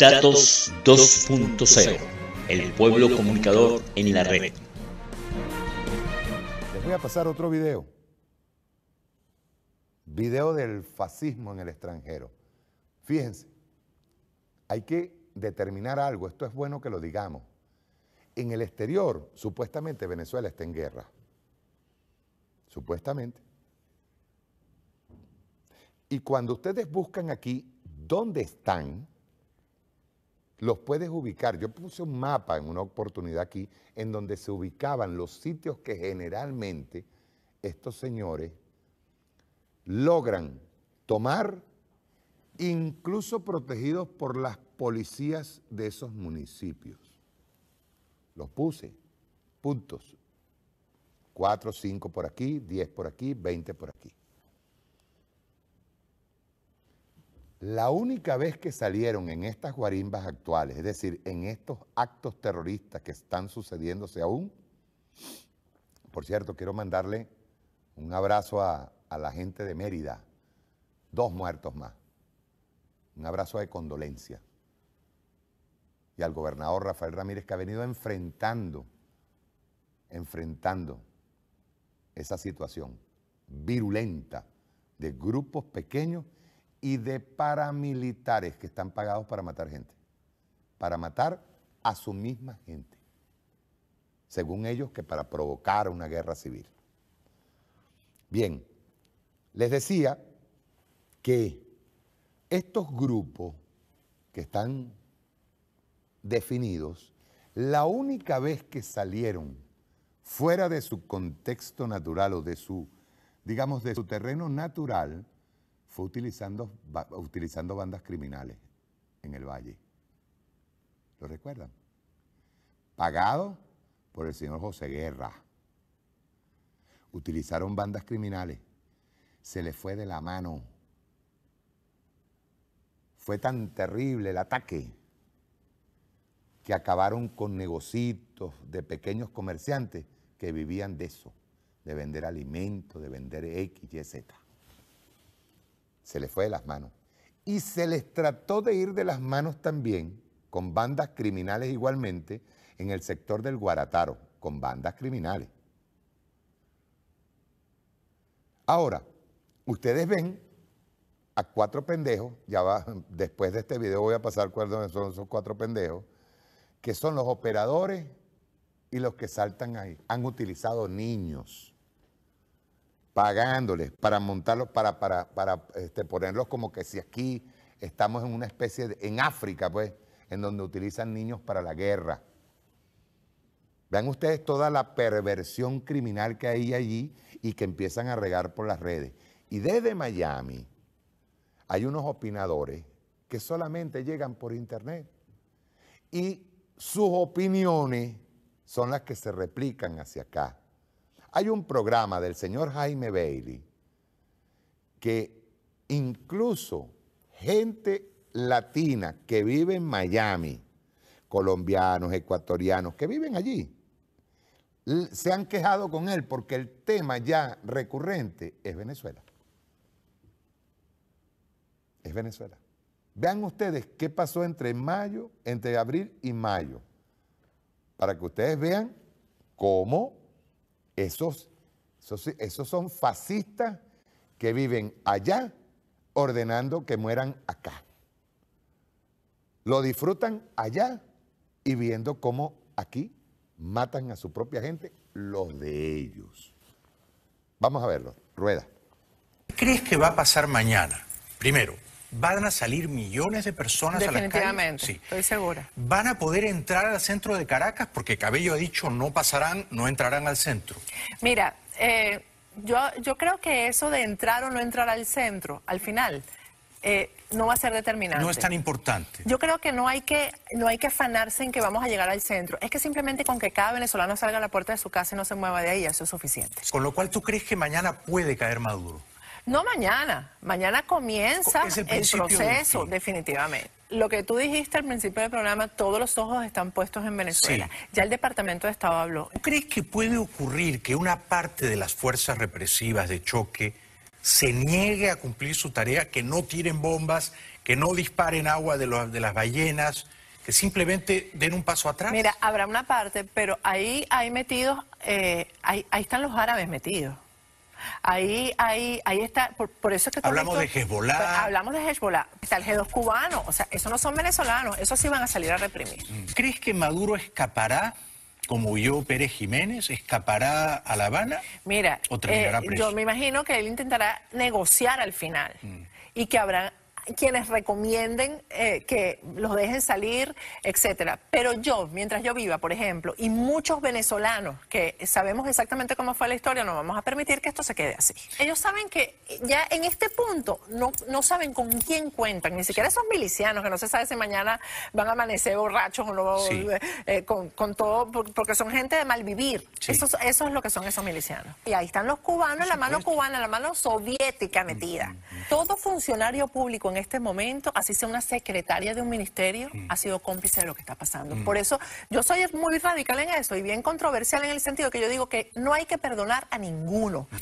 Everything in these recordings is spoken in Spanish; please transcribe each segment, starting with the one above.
Datos 2.0, el pueblo comunicador en la red. Les voy a pasar otro video. Video del fascismo en el extranjero. Fíjense, hay que determinar algo, esto es bueno que lo digamos. En el exterior, supuestamente Venezuela está en guerra. Supuestamente. Y cuando ustedes buscan aquí dónde están, los puedes ubicar. Yo puse un mapa en una oportunidad aquí en donde se ubicaban los sitios que generalmente estos señores logran tomar, incluso protegidos por las policías de esos municipios. Los puse, puntos. Cuatro, cinco por aquí, diez por aquí, veinte por aquí. La única vez que salieron en estas guarimbas actuales, es decir, en estos actos terroristas que están sucediéndose aún, por cierto, quiero mandarle un abrazo a, la gente de Mérida, dos muertos más, un abrazo de condolencia, y al gobernador Rafael Ramírez que ha venido enfrentando, enfrentando esa situación virulenta de grupos pequeños y de paramilitares que están pagados para matar gente, para matar a su misma gente, según ellos que para provocar una guerra civil. Bien, les decía que estos grupos que están definidos, la única vez que salieron fuera de su contexto natural o de su, digamos, de su terreno natural, fue utilizando, utilizando bandas criminales en el valle. ¿Lo recuerdan? Pagado por el señor José Guerra. Utilizaron bandas criminales. Se le fue de la mano. Fue tan terrible el ataque que acabaron con negocitos de pequeños comerciantes que vivían de eso, de vender alimentos, de vender X, Y, Z se les fue de las manos. Y se les trató de ir de las manos también con bandas criminales igualmente en el sector del Guarataro, con bandas criminales. Ahora, ustedes ven a cuatro pendejos, ya después de este video voy a pasar cuáles son esos cuatro pendejos, que son los operadores y los que saltan ahí. Han utilizado niños pagándoles para montarlos, para, este, ponerlos como que si aquí estamos en una especie, en África, pues, en donde utilizan niños para la guerra. Vean ustedes toda la perversión criminal que hay allí y que empiezan a regar por las redes. Y desde Miami hay unos opinadores que solamente llegan por internet. Y sus opiniones son las que se replican hacia acá. Hay un programa del señor Jaime Bailey que incluso gente latina que vive en Miami, colombianos, ecuatorianos, que viven allí, se han quejado con él porque el tema ya recurrente es Venezuela. Es Venezuela. Vean ustedes qué pasó entre mayo, entre abril y mayo, para que ustedes vean cómo esos, esos, son fascistas que viven allá ordenando que mueran acá. Lo disfrutan allá y viendo cómo aquí matan a su propia gente, los de ellos. Vamos a verlo. Rueda. ¿Qué crees que va a pasar mañana? Primero, van a salir millones de personas a la calle? estoy segura. Van a poder entrar al centro de Caracas porque Cabello ha dicho no pasarán, no entrarán al centro. Mira, eh, yo, yo creo que eso de entrar o no entrar al centro, al final, eh, no va a ser determinante. No es tan importante. Yo creo que no hay que no hay que afanarse en que vamos a llegar al centro. Es que simplemente con que cada venezolano salga a la puerta de su casa y no se mueva de ahí, eso es suficiente. Con lo cual, ¿tú crees que mañana puede caer Maduro? No mañana, mañana comienza el, proceso, definitivamente. Lo que tú dijiste al principio del programa, todos los ojos están puestos en Venezuela. Ya el Departamento de Estado habló. ¿Crees que puede ocurrir que una parte de las fuerzas represivas de choque se niegue a cumplir su tarea, que no tiren bombas, que no disparen agua de, las ballenas? que simplemente den un paso atrás. Mira, habrá una parte, pero ahí hay metidos, eh, ahí, ahí están los árabes metidos. Ahí, ahí, ahí está, por, eso es que... Hablamos de Hezbollah. hablamos de Hezbollah, está el G2 cubano, o sea, esos no son venezolanos, esos sí van a salir a reprimir. Mm. ¿Crees que Maduro escapará como huyó Pérez Jiménez, escapará a La Habana? Mira, o eh, yo me imagino que él intentará negociar al final mm. y que habrá quienes recomienden eh, que los dejen salir, etcétera. Pero yo, mientras yo viva, por ejemplo, y muchos venezolanos que sabemos exactamente cómo fue la historia, no vamos a permitir que esto se quede así. Ellos saben que ya en este punto no, no saben con quién cuentan, ni siquiera esos milicianos que no se sabe si mañana van a amanecer borrachos o no, eh, eh, con, todo, porque son gente de mal vivir. Eso, es lo que son esos milicianos. Y ahí están los cubanos, la mano cubana, la mano soviética metida. Mm, mm. Todo funcionario público en este momento, así sea una secretaria de un ministerio, mm. ha sido cómplice de lo que está pasando. Mm. Por eso yo soy muy radical en eso y bien controversial en el sentido que yo digo que no hay que perdonar a ninguno. Mm.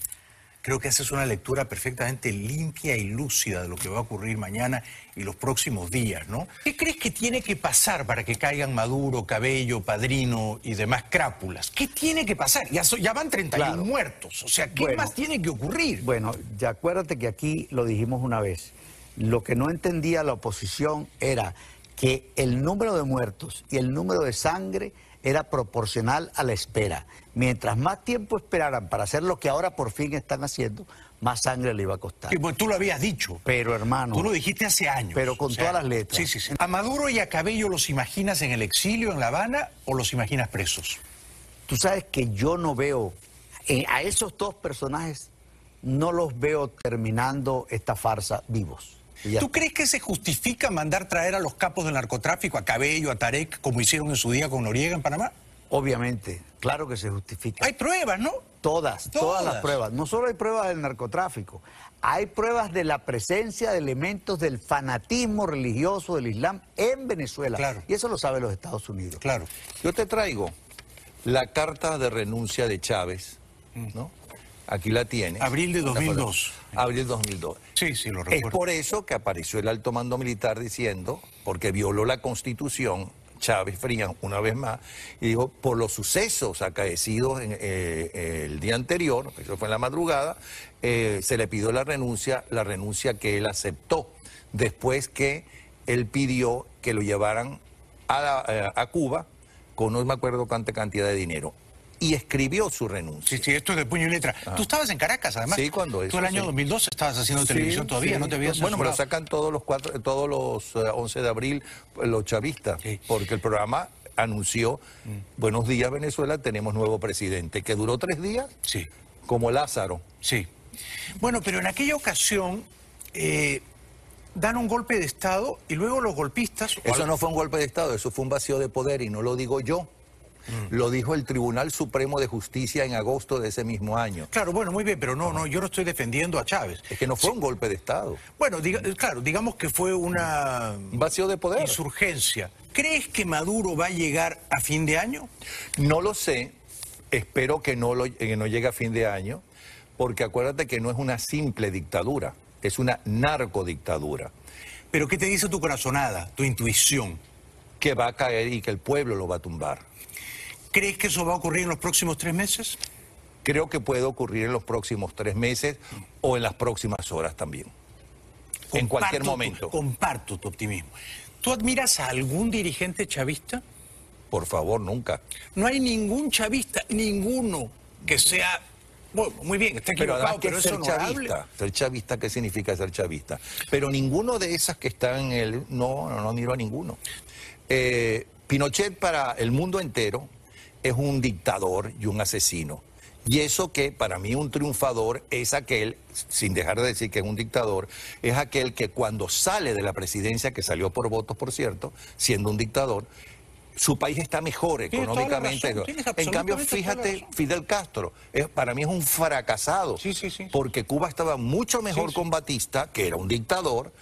Creo que esa es una lectura perfectamente limpia y lúcida de lo que va a ocurrir mañana y los próximos días, ¿no? ¿Qué crees que tiene que pasar para que caigan Maduro, Cabello, Padrino y demás crápulas? ¿Qué tiene que pasar? Ya, van 31 muertos, o sea, ¿qué más tiene que ocurrir? Bueno, ya acuérdate que aquí lo dijimos una vez. Lo que no entendía la oposición era que el número de muertos y el número de sangre era proporcional a la espera. Mientras más tiempo esperaran para hacer lo que ahora por fin están haciendo, más sangre le iba a costar. Y pues tú lo habías dicho. Pero hermano. Tú lo dijiste hace años. Pero con todas las letras. ¿A Maduro y a Cabello los imaginas en el exilio en La Habana o los imaginas presos? Tú sabes que yo no veo eh, a esos dos personajes, no los veo terminando esta farsa vivos. ¿Tú crees que se justifica mandar traer a los capos del narcotráfico, a Cabello, a Tarek, como hicieron en su día con Noriega en Panamá? Obviamente, claro que se justifica. Hay pruebas, ¿no? Todas, todas, las pruebas. No solo hay pruebas del narcotráfico, hay pruebas de la presencia de elementos del fanatismo religioso del Islam en Venezuela. Claro. Y eso lo saben los Estados Unidos. Claro. Yo te traigo la carta de renuncia de Chávez, ¿no? Aquí la tiene. Abril de 2002. Abril de 2002. Sí, sí, lo recuerdo. Es por eso que apareció el alto mando militar diciendo, porque violó la constitución, Chávez Frías una vez más, y dijo, por los sucesos acaecidos en, eh, eh, el día anterior, eso fue en la madrugada, eh, se le pidió la renuncia, la renuncia que él aceptó, después que él pidió que lo llevaran a, a Cuba con no me acuerdo cuánta cantidad de dinero y escribió su renuncia. Sí, sí, esto es de puño y letra. Tú estabas en Caracas, además. Sí, cuando eso, Tú el año 2012 estabas haciendo televisión todavía, no te habías Bueno, pero sacan todos los cuatro, todos los 11 eh, de abril los chavistas, porque el programa anunció, mm. buenos días Venezuela, tenemos nuevo presidente, que duró tres días, sí. como Lázaro. Sí. Bueno, pero en aquella ocasión... Eh, dan un golpe de Estado y luego los golpistas... Eso no fue un golpe de Estado, eso fue un vacío de poder y no lo digo yo. Mm. Lo dijo el Tribunal Supremo de Justicia en agosto de ese mismo año. Claro, bueno, muy bien, pero no, no, yo no estoy defendiendo a Chávez. Es que no fue un golpe de Estado. Bueno, eh, claro, digamos que fue una... Vacío de poder. Insurgencia. ¿Crees que Maduro va a llegar a fin de año? No lo sé. Espero que no, que no llegue a fin de año, porque acuérdate que no es una simple dictadura, es una narcodictadura. Pero ¿qué te dice tu corazonada, tu intuición? Que va a caer y que el pueblo lo va a tumbar. ¿Crees que eso va a ocurrir en los próximos tres meses? Creo que puede ocurrir en los próximos tres meses o en las próximas horas también. en cualquier momento. comparto tu optimismo. ¿Tú admiras a algún dirigente chavista? Por favor, nunca. No hay ningún chavista, ninguno que sea bueno, muy bien, está equivocado, pero, además, pero es ser chavista. Ser chavista, ¿qué significa ser chavista? Pero ninguno de esas que están en el... No, no, no miro a ninguno. Eh, Pinochet para el mundo entero es un dictador y un asesino. Y eso que para mí un triunfador es aquel, sin dejar de decir que es un dictador, es aquel que cuando sale de la presidencia, que salió por votos, por cierto, siendo un dictador, su país está mejor económicamente. En cambio, fíjate, Fidel Castro, es, para mí es un fracasado, porque Cuba estaba mucho mejor con Batista, que era un dictador,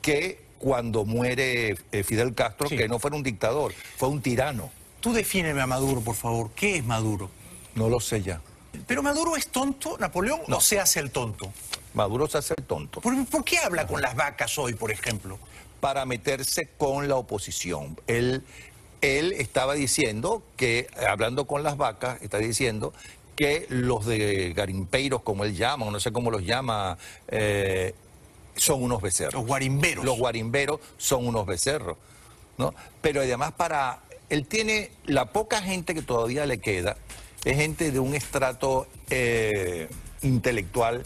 que cuando muere eh, Fidel Castro, que no fue un dictador, fue un tirano. Tú defíneme a Maduro, por favor. ¿Qué es Maduro? No lo sé ya. ¿Pero Maduro es tonto, Napoleón, no. se hace el tonto? Maduro se hace el tonto. ¿Por, qué habla con las vacas hoy, por ejemplo? Para meterse con la oposición. Él, él estaba diciendo que, hablando con las vacas, está diciendo que los de garimpeiros, como él llama, no sé cómo los llama, eh, son unos becerros. Los guarimberos. Los guarimberos son unos becerros. ¿no? Pero además para él tiene la poca gente que todavía le queda, es gente de un estrato eh, intelectual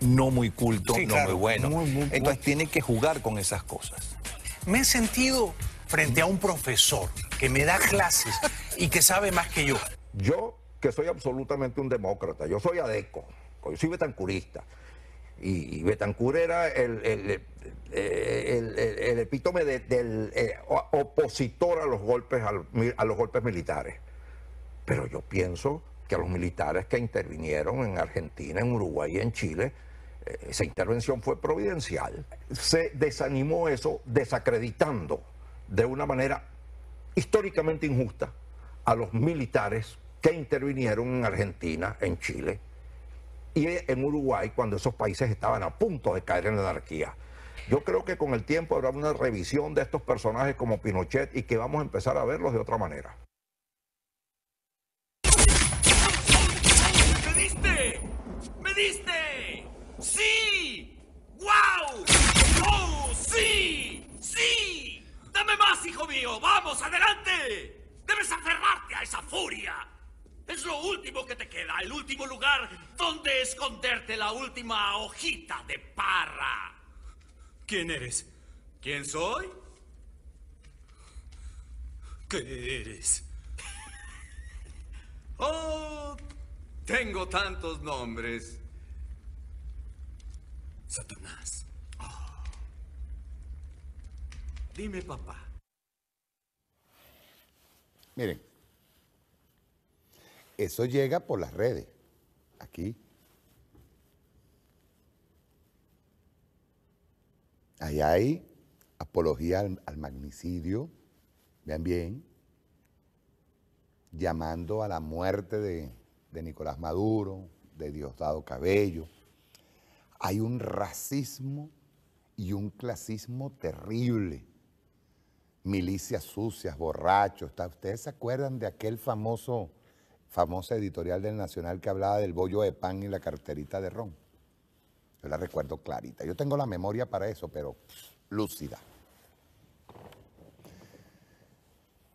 no muy culto, no muy bueno. Entonces tiene que jugar con esas cosas. Me he sentido frente a un profesor que me da clases y que sabe más que yo. Yo, que soy absolutamente un demócrata, yo soy adeco, soy betancurista. Y, Betancur era el, eh, epítome del eh, opositor a los golpes, a los golpes militares. Pero yo pienso que a los militares que intervinieron en Argentina, en Uruguay y en Chile, eh, esa intervención fue providencial. Se desanimó eso desacreditando de una manera históricamente injusta a los militares que intervinieron en Argentina, en Chile y en Uruguay cuando esos países estaban a punto de caer en la anarquía. Yo creo que con el tiempo habrá una revisión de estos personajes como Pinochet y que vamos a empezar a verlos de otra manera. ¡Me diste! ¡Me diste! ¡Sí! ¡Wow! ¡Oh, sí! sí ¡Dame más, hijo mío! ¡Vamos, adelante! ¡Debes aferrarte a esa furia! Es lo último que te queda, el último lugar donde esconderte la última hojita de parra. ¿Quién eres? ¿Quién soy? ¿Qué eres? Oh, tengo tantos nombres. Satanás. Oh. Dime, papá. Miren. Eso llega por las redes, aquí. Ahí hay apología al, magnicidio, vean bien, llamando a la muerte de, de Nicolás Maduro, de Diosdado Cabello. Hay un racismo y un clasismo terrible. Milicias sucias, borrachos. ¿Ustedes se acuerdan de aquel famoso famosa editorial del Nacional que hablaba del bollo de pan y la carterita de ron. Yo la recuerdo clarita. Yo tengo la memoria para eso, pero lúcida.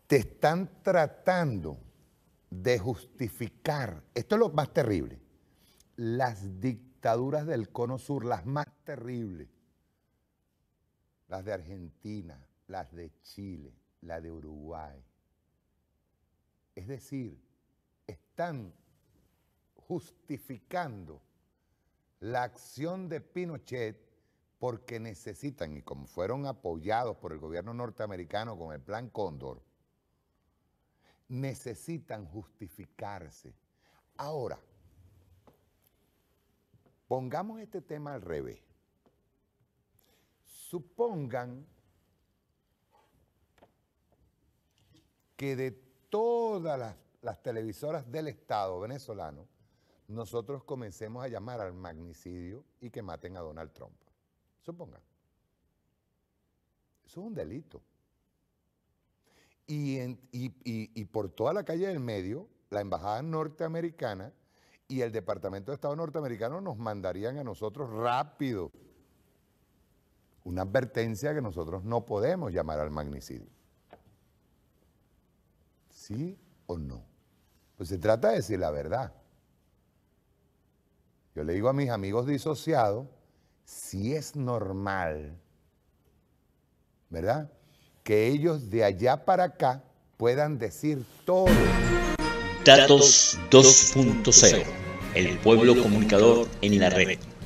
Te están tratando de justificar, esto es lo más terrible, las dictaduras del cono sur, las más terribles, las de Argentina, las de Chile, la de Uruguay. Es decir, están justificando la acción de Pinochet porque necesitan, y como fueron apoyados por el gobierno norteamericano con el plan Cóndor, necesitan justificarse. Ahora, pongamos este tema al revés. Supongan que de todas las las televisoras del Estado venezolano, nosotros comencemos a llamar al magnicidio y que maten a Donald Trump. Supongan. Eso es un delito. Y, por toda la calle del medio, la Embajada Norteamericana y el Departamento de Estado norteamericano nos mandarían a nosotros rápido una advertencia que nosotros no podemos llamar al magnicidio. Sí, o no. Pues se trata de decir la verdad. Yo le digo a mis amigos disociados, si es normal, ¿verdad? Que ellos de allá para acá puedan decir todo. Datos 2.0, el pueblo comunicador en la red.